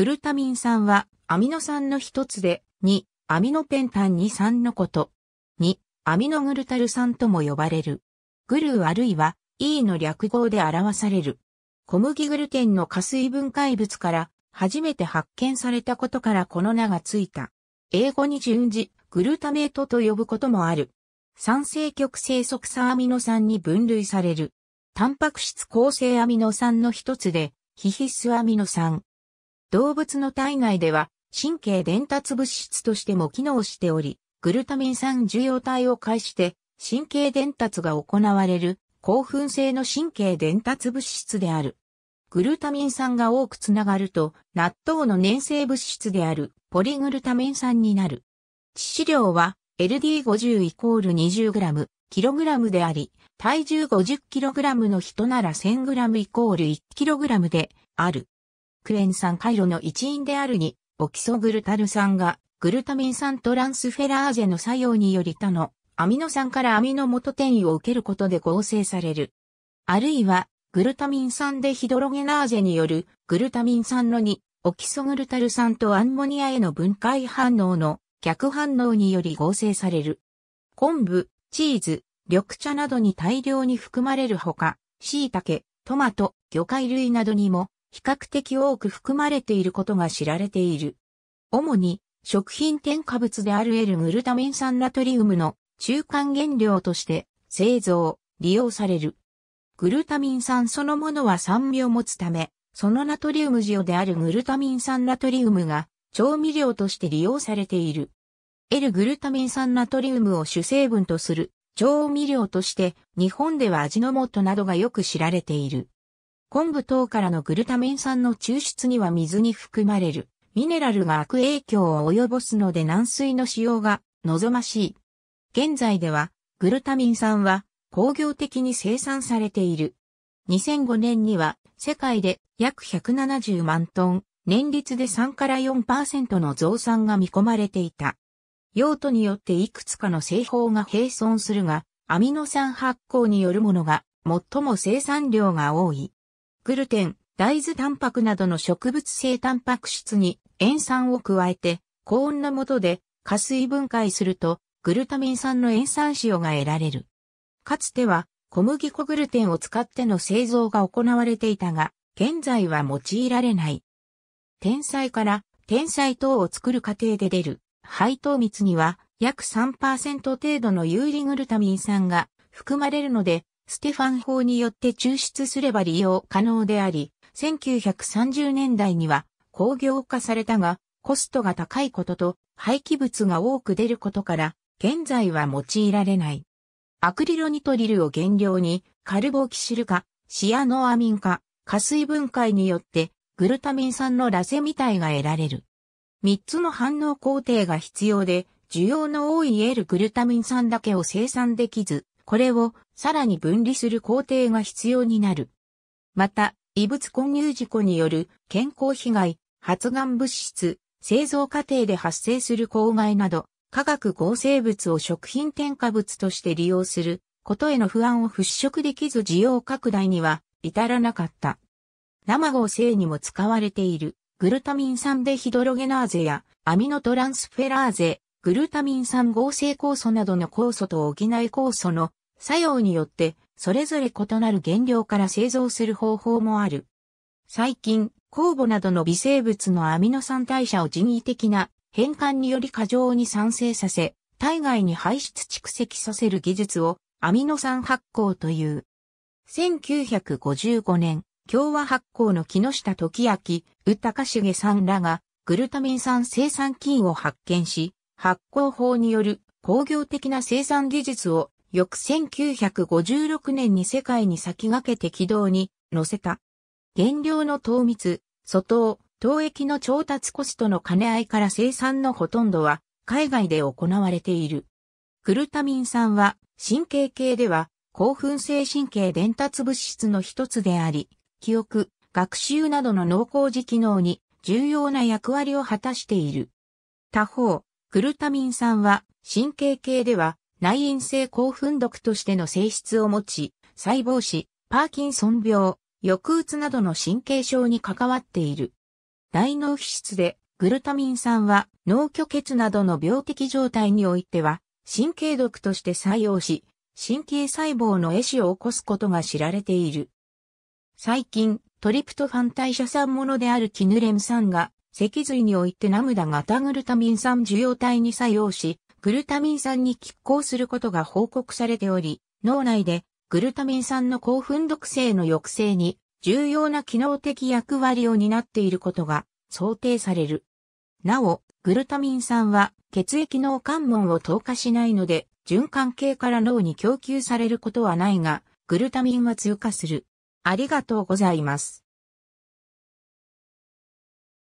グルタミン酸はアミノ酸の一つで、2、アミノペンタン2酸のこと。2、アミノグルタル酸とも呼ばれる。グルーあるいは E の略語で表される。小麦グルテンの加水分解物から初めて発見されたことからこの名がついた。英語に順次、グルタメートと呼ぶこともある。酸性極性即酸アミノ酸に分類される。タンパク質構成アミノ酸の一つで、非必須アミノ酸。動物の体内では神経伝達物質としても機能しており、グルタミン酸受容体を介して神経伝達が行われる興奮性の神経伝達物質である。グルタミン酸が多くつながると、納豆の粘性物質であるポリグルタミン酸になる。致死量は LD50 イコール 20g、kg であり、体重 50kg の人なら 1000g イコール 1kg である。クエン酸回路の一因であるに、オキソグルタル酸が、グルタミン酸トランスフェラーゼの作用により他のアミノ酸からアミノ元転移を受けることで合成される。あるいは、グルタミン酸でヒドロゲナーゼによるグルタミン酸の2、オキソグルタル酸とアンモニアへの分解反応の逆反応により合成される。昆布、チーズ、緑茶などに大量に含まれるほか、椎茸、トマト、魚介類などにも比較的多く含まれていることが知られている。主に食品添加物である L グルタミン酸ナトリウムの中間原料として製造、利用される。グルタミン酸そのものは酸味を持つため、そのナトリウム塩であるグルタミン酸ナトリウムが調味料として利用されている。L グルタミン酸ナトリウムを主成分とする調味料として日本では味の素などがよく知られている。昆布等からのグルタミン酸の抽出には水に含まれるミネラルが悪影響を及ぼすので軟水の使用が望ましい。現在ではグルタミン酸は工業的に生産されている。2005年には世界で約170万トン、年率で3から4%の増産が見込まれていた。用途によっていくつかの製法が並存するが、アミノ酸発酵によるものが最も生産量が多い。グルテン、大豆タンパクなどの植物性タンパク質に塩酸を加えて、高温の下で加水分解すると、グルタミン酸の塩酸塩が得られる。かつては、小麦粉グルテンを使っての製造が行われていたが、現在は用いられない。天才から天才糖を作る過程で出る配糖蜜には約3%程度の有利グルタミン酸が含まれるのでステファン法によって抽出すれば利用可能であり、1930年代には工業化されたが、コストが高いことと廃棄物が多く出ることから、現在は用いられない。アクリロニトリルを原料に、カルボキシル化、シアノアミン化、加水分解によって、グルタミン酸のラセミ体が得られる。3つの反応工程が必要で、需要の多い L グルタミン酸だけを生産できず、これをさらに分離する工程が必要になる。また、異物混入事故による健康被害、発がん物質、製造過程で発生する公害など、化学合成物を食品添加物として利用することへの不安を払拭できず需要拡大には至らなかった。生合成にも使われているグルタミン酸デヒドロゲナーゼやアミノトランスフェラーゼ、グルタミン酸合成酵素などの酵素と補い酵素の作用によって、それぞれ異なる原料から製造する方法もある。最近、酵母などの微生物のアミノ酸代謝を人為的な変換により過剰に酸性させ、体外に排出蓄積させる技術をアミノ酸発酵という。1955年、共和発酵の木下時明、宇高重さんらがグルタミン酸生産菌を発見し、発酵法による工業的な生産技術を翌1956年に世界に先駆けて軌道に乗せた。原料の糖密、粗糖、糖液の調達コストの兼ね合いから生産のほとんどは海外で行われている。クルタミン酸は神経系では興奮性神経伝達物質の一つであり、記憶、学習などの脳工事機能に重要な役割を果たしている。他方、クルタミン酸は神経系では内因性興奮毒としての性質を持ち、細胞死、パーキンソン病、抑うつなどの神経症に関わっている。大脳皮質で、グルタミン酸は脳虚血などの病的状態においては、神経毒として作用し、神経細胞の壊死を起こすことが知られている。最近、トリプトファン代謝産ものであるキヌレム酸が、脊髄においてナムダ型グルタミン酸受容体に作用し、グルタミン酸に拮抗することが報告されており、脳内でグルタミン酸の興奮毒性の抑制に重要な機能的役割を担っていることが想定される。なお、グルタミン酸は血液脳関門を透過しないので、循環系から脳に供給されることはないが、グルタミンは通過する。ありがとうございます。